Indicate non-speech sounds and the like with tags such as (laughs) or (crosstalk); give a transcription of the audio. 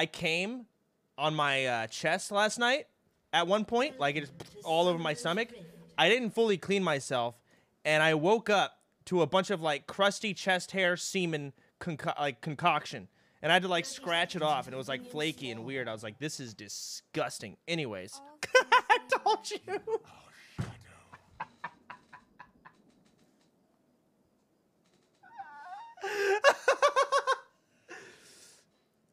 I came on my uh, chest last night at one point, like it all over my stomach. I didn't fully clean myself, and I woke up to a bunch of like crusty chest hair semen conco- like concoction, and I had to like scratch it off, and it was like flaky and weird. I was like, this is disgusting. Anyways, (laughs) I told you. (laughs)